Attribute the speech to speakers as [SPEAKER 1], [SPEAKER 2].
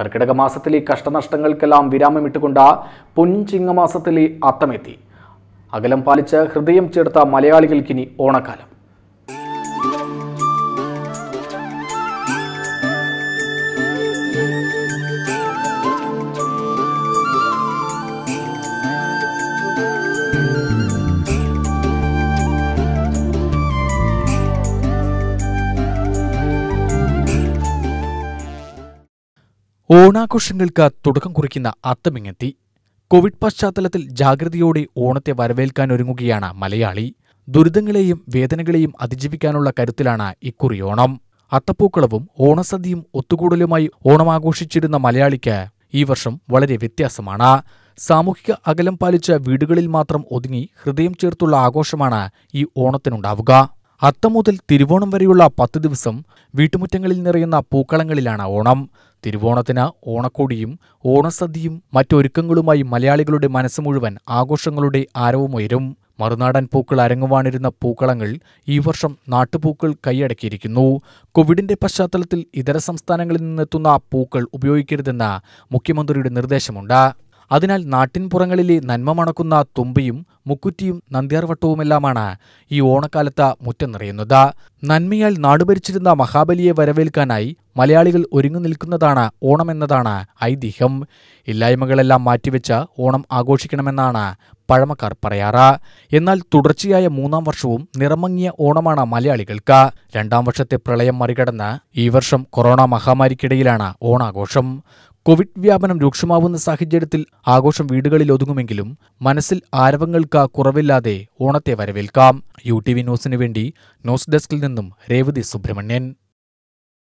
[SPEAKER 1] കർക്കിടക മാസത്തിലെ കഷ്ടനഷ്ടങ്ങൾക്കെല്ലാം വിരാമമിട്ടുകൊണ്ട് പുൻചിങ്ങ മാസത്തിലെ അത്തമെത്തി അകലം പാലിച്ച് ഹൃദയം ചേർത്ത മലയാളികൾക്കിനി ഓണക്കാലം ഓണാഘോഷങ്ങൾക്ക് തുടക്കം കുറിക്കുന്ന അത്തമിങ്ങെത്തി കോവിഡ് പശ്ചാത്തലത്തിൽ ജാഗ്രതയോടെ ഓണത്തെ വരവേൽക്കാൻ ഒരുങ്ങുകയാണ് മലയാളി ദുരിതങ്ങളെയും വേദനകളെയും അതിജീവിക്കാനുള്ള കരുത്തിലാണ് ഇക്കുറി ഓണം അത്തപ്പൂക്കളവും ഓണസദ്യയും ഒത്തുകൂടലുമായി ഓണം ആഘോഷിച്ചിരുന്ന മലയാളിക്ക് ഈ വർഷം വളരെ വ്യത്യാസമാണ് സാമൂഹിക അകലം പാലിച്ച വീടുകളിൽ മാത്രം ഒതുങ്ങി ഹൃദയം ചേർത്തുള്ള ആഘോഷമാണ് ഈ ഓണത്തിനുണ്ടാവുക അത്തം മുതൽ തിരുവോണം വരെയുള്ള പത്ത് ദിവസം വീട്ടുമുറ്റങ്ങളിൽ നിറയുന്ന പൂക്കളങ്ങളിലാണ് ഓണം തിരുവോണത്തിന് ഓണക്കോടിയും ഓണസദ്യയും മറ്റൊരുക്കങ്ങളുമായി മലയാളികളുടെ മനസ്സ് മുഴുവൻ ആഘോഷങ്ങളുടെ ആരവമുയരും മറുനാടൻ പൂക്കൾ അരങ്ങുവാണിരുന്ന പൂക്കളങ്ങൾ ഈ വർഷം നാട്ടുപൂക്കൾ കൈയടക്കിയിരിക്കുന്നു കോവിഡിന്റെ പശ്ചാത്തലത്തിൽ ഇതര സംസ്ഥാനങ്ങളിൽ നിന്നെത്തുന്ന പൂക്കൾ ഉപയോഗിക്കരുതെന്ന മുഖ്യമന്ത്രിയുടെ നിർദ്ദേശമുണ്ട് അതിനാൽ നാട്ടിൻപുറങ്ങളിലെ നന്മ മണക്കുന്ന തുമ്പിയും മുക്കുറ്റിയും നന്ദ്യാർവട്ടവുമെല്ലാമാണ് ഈ ഓണക്കാലത്ത് മുറ്റം നിറയുന്നത് നന്മയാൽ നാടുഭരിച്ചിരുന്ന മഹാബലിയെ വരവേൽക്കാനായി മലയാളികൾ ഒരുങ്ങി നിൽക്കുന്നതാണ് ഓണമെന്നതാണ് ഐതിഹ്യം ഇല്ലായ്മകളെല്ലാം മാറ്റിവെച്ച് ഓണം ആഘോഷിക്കണമെന്നാണ് പഴമക്കാർ പറയാറ് എന്നാൽ തുടർച്ചയായ മൂന്നാം വർഷവും നിറമങ്ങിയ ഓണമാണ് മലയാളികൾക്ക് രണ്ടാം വർഷത്തെ പ്രളയം മറികടന്ന് ഈ വർഷം കൊറോണ മഹാമാരിക്കിടയിലാണ് ഓണാഘോഷം കോവിഡ് വ്യാപനം രൂക്ഷമാവുന്ന സാഹചര്യത്തിൽ ആഘോഷം വീടുകളിൽ ഒതുങ്ങുമെങ്കിലും മനസ്സിൽ ആരവങ്ങൾക്ക് കുറവില്ലാതെ ഓണത്തെ വരവേൽക്കാം യു ടി വി ന്യൂസിനു വേണ്ടി ന്യൂസ് ഡെസ്കിൽ നിന്നും രേവതി സുബ്രഹ്മണ്യൻ